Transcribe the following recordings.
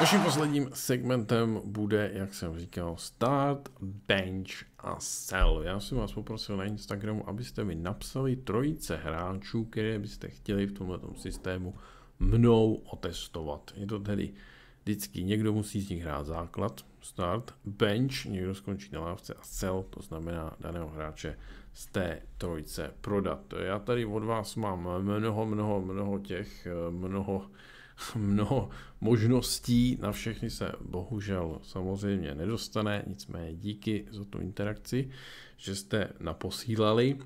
Naším posledním segmentem bude, jak jsem říkal, start, bench a sell. Já jsem vás poprosil na Instagramu, abyste mi napsali trojice hráčů, které byste chtěli v tomto systému mnou otestovat. Je to tedy vždycky někdo musí z nich hrát základ, start, bench, někdo skončí na lávce a sell, to znamená daného hráče z té trojice prodat. Já tady od vás mám mnoho, mnoho, mnoho těch, mnoho mnoho možností, na všechny se bohužel samozřejmě nedostane, nicméně díky za tu interakci, že jste naposílali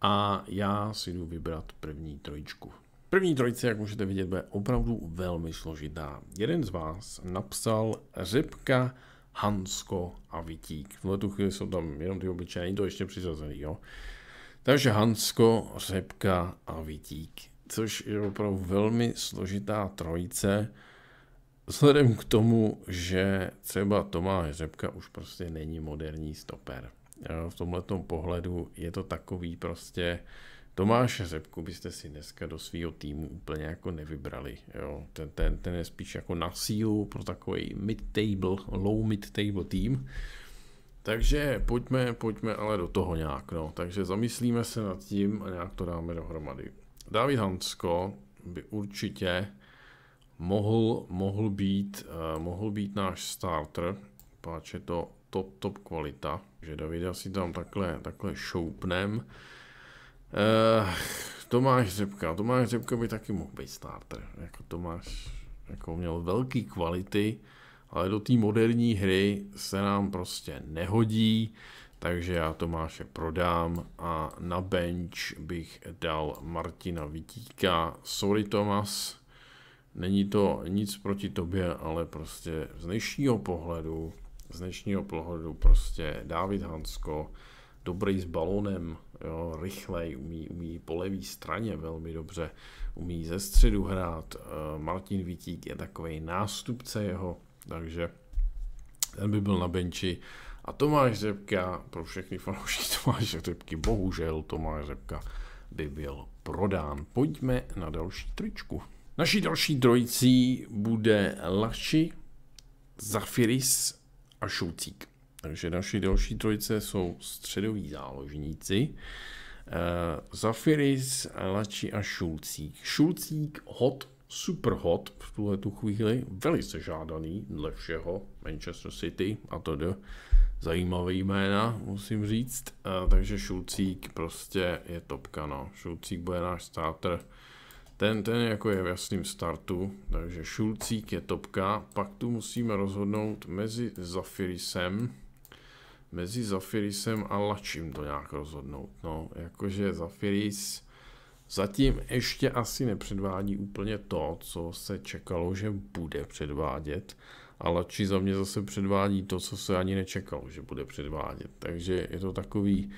a já si jdu vybrat první trojičku. První trojice, jak můžete vidět, bude opravdu velmi složitá. Jeden z vás napsal Řepka, Hansko a Vitík. V tu chvíli jsou tam jenom ty obyčejní, to ještě přiřazený, jo. Takže Hansko, Řepka a Vitík což je opravdu velmi složitá trojice, vzhledem k tomu, že třeba Tomáš Řepka už prostě není moderní stoper. V tomto pohledu je to takový prostě, Tomáš Řepku byste si dneska do svého týmu úplně jako nevybrali. Jo. Ten, ten, ten je spíš jako na sílu pro takový mid-table, low mid-table tým. Takže pojďme, pojďme ale do toho nějak. No. Takže zamyslíme se nad tím a nějak to dáme dohromady. David Hansko by určitě mohl, mohl, být, uh, mohl být náš starter, páč je to top, top kvalita, že Davida si tam takhle, takhle šoupnem. Uh, Tomáš Řepka, Tomáš Řepka by taky mohl být starter, jako Tomáš jako měl velký kvality, ale do té moderní hry se nám prostě nehodí takže já Tomáše prodám a na bench bych dal Martina Vitíka. Sorry Tomas, není to nic proti tobě, ale prostě z dnešního pohledu, z dnešního pohledu prostě David Hansko, dobrý s balonem, jo, rychlej, umí, umí po levé straně velmi dobře, umí ze středu hrát, eh, Martin Vitík je takový nástupce jeho, takže ten by byl na benči a Tomáš zebka pro všechny fanoušky Tomáš Zepky, bohužel Tomáš zebka by byl prodán. Pojďme na další tričku. Naší další trojicí bude Laši, Zafiris a Šoucík. Takže naši další trojice jsou středoví záložníci. Eh, Zafiris, Lači a Šulcík. Šulcík hot, super hot v tuhle tu chvíli, velice žádaný dle všeho Manchester City a to do zajímavý jména, musím říct. A, takže Šulcík prostě je topka, no. Šulcík bude náš starter. Ten, ten jako je v jasným startu, takže Šulcík je topka. Pak tu musíme rozhodnout mezi Zafirisem, mezi Zafirisem a Lačím to nějak rozhodnout. No, jakože Zafiris zatím ještě asi nepředvádí úplně to, co se čekalo, že bude předvádět a Lači za mě zase předvádí to, co se ani nečekal, že bude předvádět. Takže je to takový,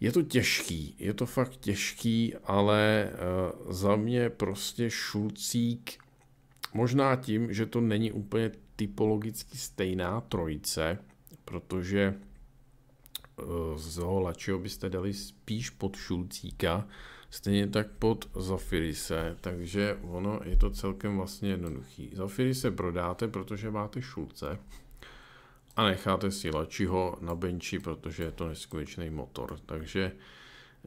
je to těžký, je to fakt těžký, ale eh, za mě prostě Šulcík, možná tím, že to není úplně typologicky stejná trojice, protože eh, z Lačiho byste dali spíš pod Šulcíka, Stejně tak pod Zafirise, takže ono je to celkem vlastně jednoduchý. Zafirise prodáte, protože máte šulce a necháte si Lačiho na benči, protože je to neskutečný motor. Takže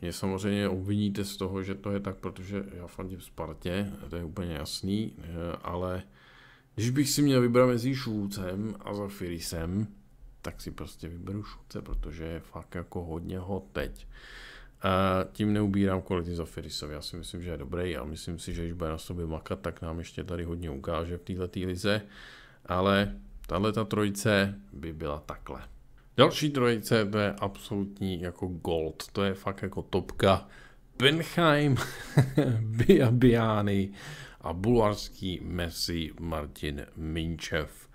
mě samozřejmě obviníte z toho, že to je tak, protože já fandím Spartě, to je úplně jasný, ale když bych si měl vybrat mezi Šulcem a Zafirisem, tak si prostě vyberu Šulce, protože je fakt jako hodně hot teď. A tím neubírám kvality za Firisovi. Já si myslím, že je dobrý a myslím si, že když bude na sobě makat, tak nám ještě tady hodně ukáže v této lize. Ale tahle ta trojice by byla takhle. Další trojice, to je absolutní jako gold, to je fakt jako topka. Benheim, Biabiany a bulharský Messi Martin Minčev.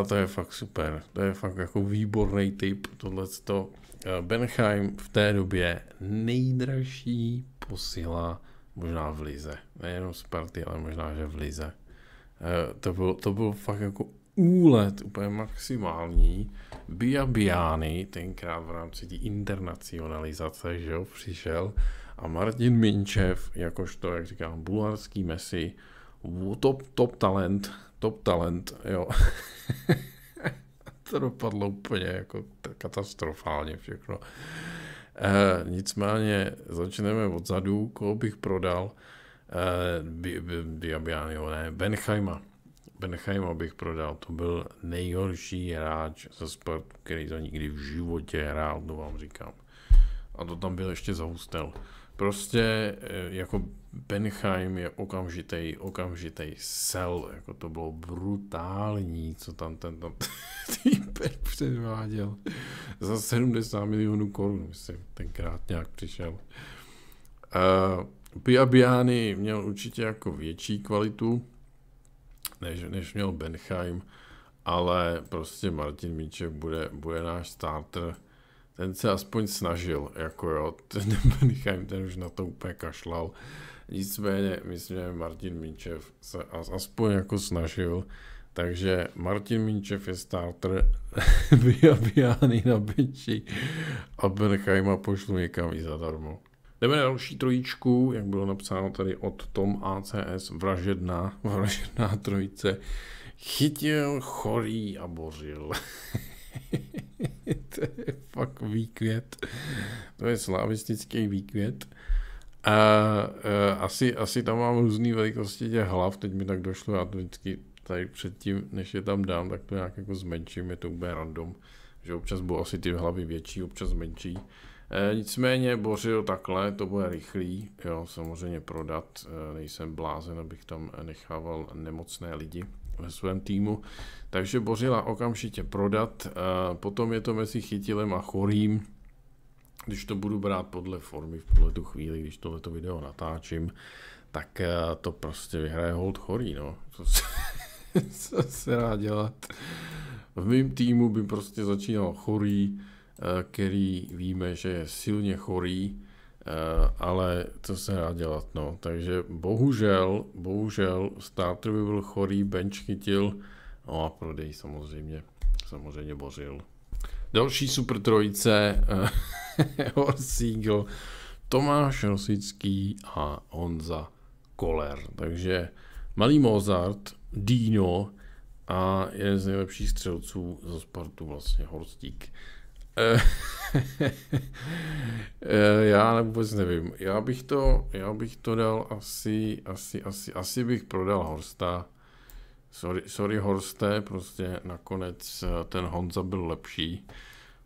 A to je fakt super, to je fakt jako výborný typ, tohle to Eh, Benheim v té době nejdražší posila možná v Lize. Nejenom z party, ale možná, že v Lize. Eh, to byl, to byl fakt jako úlet úplně maximální. Bia Biany tenkrát v rámci té internacionalizace, že jo, přišel a Martin Minčev, jakožto, jak říkám, bulharský Messi, top, top talent, top talent, jo. to dopadlo úplně jako katastrofálně všechno. E, nicméně začneme odzadu, koho bych prodal, e, eh, by, ne, Benheima. Benheima bych prodal, to byl nejhorší hráč ze sportu, který za nikdy v životě hrál, to vám říkám. A to tam byl ještě zahustel. Prostě eh, jako Benheim je okamžitý, okamžitý sel, jako to bylo brutální, co tam ten tam týpek předváděl. Za 70 milionů korun, myslím, tenkrát nějak přišel. Uh, eh, Biabiani měl určitě jako větší kvalitu, než, než měl Benheim, ale prostě Martin Míček bude, bude náš starter ten se aspoň snažil, jako jo, ten Benchheim, ten už na to úplně kašlal. Nicméně, myslím, že Martin Minčev se aspoň jako snažil, takže Martin Minčev je starter vyjabíjány na benči a Benchheima pošlu někam i zadarmo. Jdeme na další trojičku, jak bylo napsáno tady od Tom ACS, vražedná, vražedná trojice. Chytil, chorý a bořil. to je fakt výkvět. To je slavistický výkvět. A, a e, asi, asi tam mám různé velikosti těch hlav, teď mi tak došlo, já to vždycky tady předtím, než je tam dám, tak to nějak jako zmenším, je to úplně random, že občas budou asi ty hlavy větší, občas menší. E, nicméně bořil takhle, to bude rychlý, jo, samozřejmě prodat, e, nejsem blázen, abych tam nechával nemocné lidi ve svém týmu. Takže Bořila okamžitě prodat, potom je to mezi chytilem a chorým, když to budu brát podle formy v tuhle tu chvíli, když tohleto video natáčím, tak to prostě vyhraje hold chorý, no. Co se, co se dá dělat? V mém týmu by prostě začínal chorý, který víme, že je silně chorý, Eh, ale co se dá dělat, no. Takže bohužel, bohužel starter by byl chorý, bench chytil, no a prodej samozřejmě, samozřejmě bořil. Další super trojice, eh, Horsígl, Tomáš Rosický a Honza Koler. Takže malý Mozart, Dino a jeden z nejlepších střelců ze Spartu vlastně Horstík. Eh, eh, já vůbec nevím. Já bych to, já bych to dal asi, asi, asi, asi bych prodal Horsta. Sorry, sorry Horste, prostě nakonec eh, ten Honza byl lepší,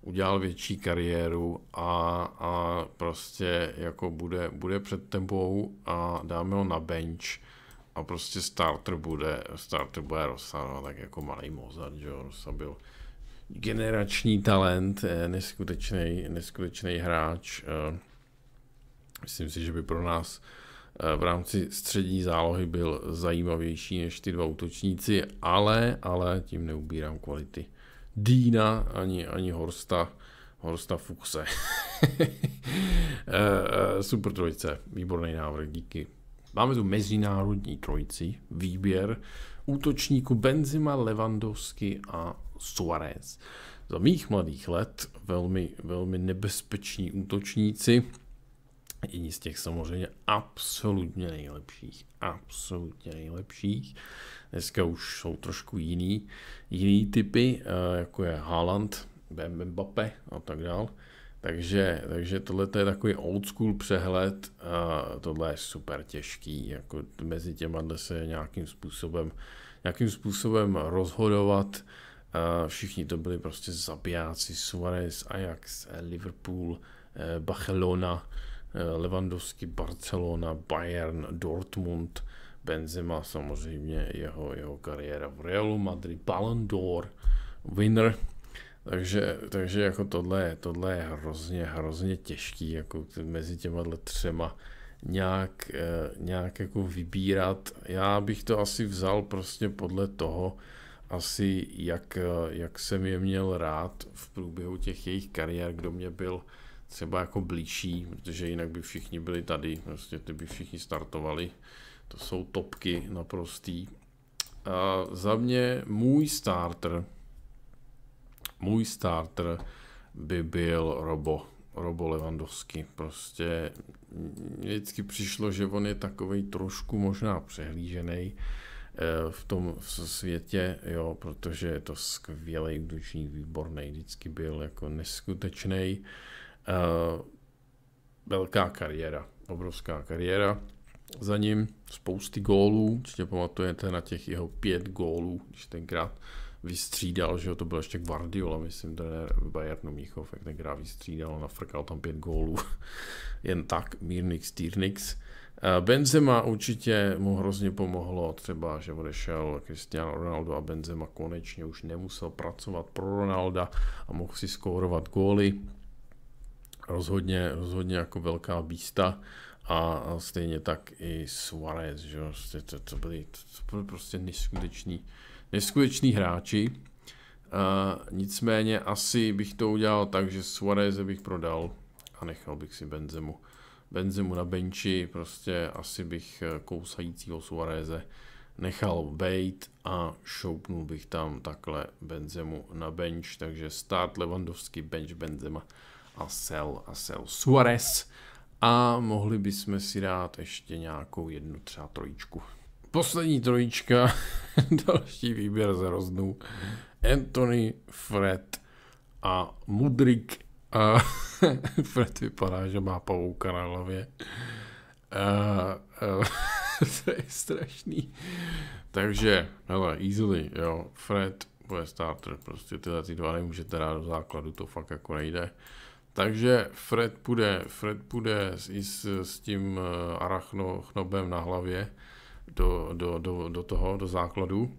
udělal větší kariéru a, a prostě jako bude, bude před tebou a dáme ho na bench a prostě starter bude, starter bude Rosa, no, tak jako malý Mozart, že Rosa byl generační talent, neskutečný, eh, neskutečný hráč. Eh, myslím si, že by pro nás eh, v rámci střední zálohy byl zajímavější než ty dva útočníci, ale, ale tím neubírám kvality Dýna ani, ani Horsta, Horsta Fuchse. Super trojice, výborný návrh, díky. Máme tu mezinárodní trojici, výběr, Útočníku Benzima, Lewandowski a Suarez. Za mých mladých let velmi, velmi nebezpeční útočníci, jedni z těch samozřejmě absolutně nejlepších, absolutně nejlepších. Dneska už jsou trošku jiný, jiný typy, eh, jako je Haaland, Mbappe a tak dále. Takže, takže tohle je takový old school přehled a tohle je super těžký. Jako mezi těma se nějakým způsobem, nějakým způsobem rozhodovat. A všichni to byli prostě zabijáci. Suarez, Ajax, Liverpool, eh, Barcelona, eh, Lewandowski, Barcelona, Bayern, Dortmund, Benzema samozřejmě, jeho, jeho kariéra v Realu Madrid, Ballon d'Or, winner, takže, takže jako tohle, tohle je hrozně, hrozně těžký, jako mezi těma třema nějak, eh, nějak jako vybírat. Já bych to asi vzal prostě podle toho, asi jak, eh, jak jsem je měl rád v průběhu těch jejich kariér, kdo mě byl třeba jako blížší, protože jinak by všichni byli tady, prostě ty by všichni startovali. To jsou topky naprostý. A za mě můj starter, můj starter by byl Robo, Robo Levandovský. Prostě vždycky přišlo, že on je takový trošku možná přehlížený eh, v tom v světě, jo, protože je to skvělý útočník, výborný, vždycky byl jako neskutečný. Eh, velká kariéra, obrovská kariéra. Za ním spousty gólů, určitě pamatujete na těch jeho pět gólů, když tenkrát vystřídal, že jo, to byl ještě Guardiola, myslím, ten Bayernu Míchov, jak tenkrát vystřídal, nafrkal tam pět gólů, jen tak, Mírnix, Týrnix. Eh, Benzema určitě mu hrozně pomohlo, třeba, že odešel Cristiano Ronaldo a Benzema konečně už nemusel pracovat pro Ronalda a mohl si skórovat góly. Rozhodně, rozhodně jako velká bísta a stejně tak i Suarez, že jo, prostě to, to, byly, to byly prostě neskutečný neskuteční hráči. Uh, nicméně asi bych to udělal tak, že Suareze bych prodal a nechal bych si Benzemu. Benzemu na benči, prostě asi bych eh, kousajícího Suareze nechal bejt a šoupnul bych tam takhle Benzemu na bench, takže stát Levandovský bench Benzema a sell a sell Suarez a mohli bychom si dát ještě nějakou jednu třeba trojičku. Poslední trojička Další výběr z roznů. Anthony, Fred a Mudrik. A Fred vypadá, že má pavouka na hlavě. to je strašný. Takže, hele, easily, jo, Fred bude starter, prostě tyhle ty dva nemůžete dát do základu, to fakt jako nejde. Takže Fred půjde, Fred půjde s, s, s tím eh, arachnochnobem na hlavě, do, do, do, do toho, do základu.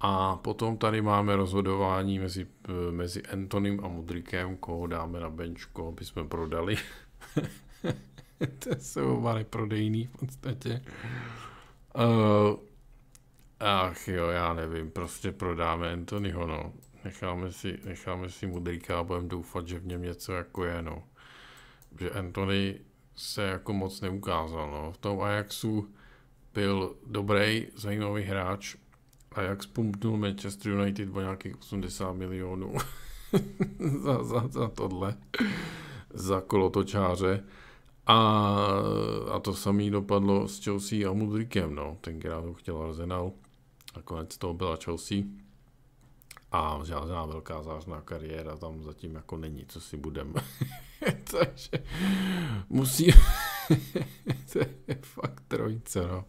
A potom tady máme rozhodování mezi, mezi Antonym a Mudrikem, koho dáme na bench, koho bychom prodali. to jsou oba neprodejný v podstatě. Uh, ach jo, já nevím, prostě prodáme Antonyho, no. Necháme si, necháme si Mudrika a budeme doufat, že v něm něco jako je, no. Že Antony se jako moc neukázal, no. V tom Ajaxu byl dobrý, zajímavý hráč a jak spumpnul Manchester United o nějakých 80 milionů za, za, za tohle, za kolotočáře. A, a to samý dopadlo s Chelsea a Mudrikem, no, tenkrát ho chtěl Arsenal, konec toho byla Chelsea a žádná velká zářná kariéra tam zatím jako není, co si budeme. Takže musí, to je fakt trojice, no.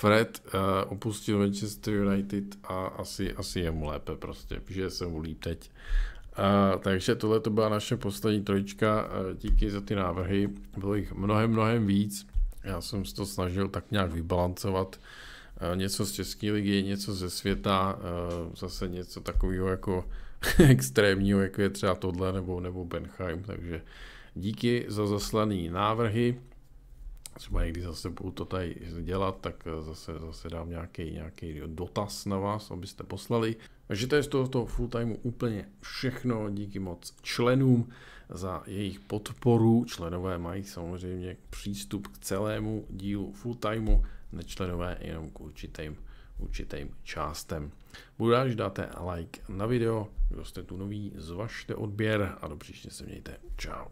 Fred uh, opustil Manchester United a asi, asi je mu lépe prostě, že se mu líp teď. Uh, takže tohle to byla naše poslední trojčka uh, eh, díky za ty návrhy, bylo jich mnohem, mnohem víc. Já jsem se to snažil tak nějak vybalancovat, uh, něco z České ligy, něco ze světa, uh, zase něco takového jako extrémního, jako je třeba tohle nebo, nebo Benheim, takže Díky za zaslaný návrhy. Třeba někdy zase budu to tady dělat, tak zase, zase dám nějaký, nějaký dotaz na vás, abyste poslali. Takže to je z tohoto full time úplně všechno. Díky moc členům za jejich podporu. Členové mají samozřejmě přístup k celému dílu full time, nečlenové jenom k určitým, určitým částem. Budu rád, když dáte like na video, kdo jste tu nový, zvažte odběr a do příště se mějte. Čau.